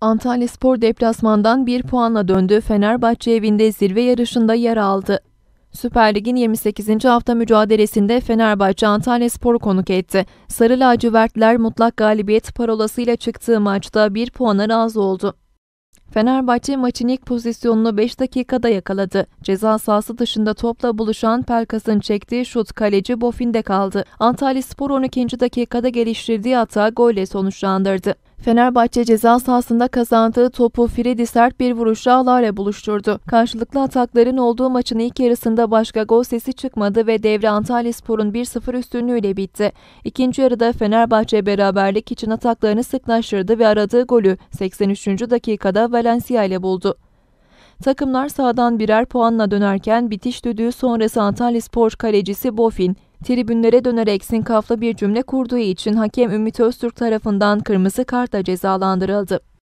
Antalya Spor deplasmandan 1 puanla döndü. Fenerbahçe evinde zirve yarışında yer aldı. Süper Lig'in 28. hafta mücadelesinde Fenerbahçe Antalya Spor'u konuk etti. Sarı lacivertler mutlak galibiyet parolasıyla çıktığı maçta 1 puana razı oldu. Fenerbahçe maçın ilk pozisyonunu 5 dakikada yakaladı. Ceza sahası dışında topla buluşan Pelkas'ın çektiği şut kaleci Bofin'de kaldı. Antalya Spor 12. dakikada geliştirdiği hata golle sonuçlandırdı. Fenerbahçe ceza sahasında kazandığı topu Fredi sert bir vuruşla ağlarla buluşturdu. Karşılıklı atakların olduğu maçın ilk yarısında başka gol sesi çıkmadı ve devre Antalya Spor'un 1-0 üstünlüğüyle bitti. İkinci yarıda Fenerbahçe beraberlik için ataklarını sıklaştırdı ve aradığı golü 83. dakikada Valencia ile buldu. Takımlar sahadan birer puanla dönerken bitiş düdüğü sonrası Antalya Spor kalecisi Bofin, tribünlere dönerek sinkaflı bir cümle kurduğu için hakem Ümit Öztürk tarafından kırmızı kartla cezalandırıldı.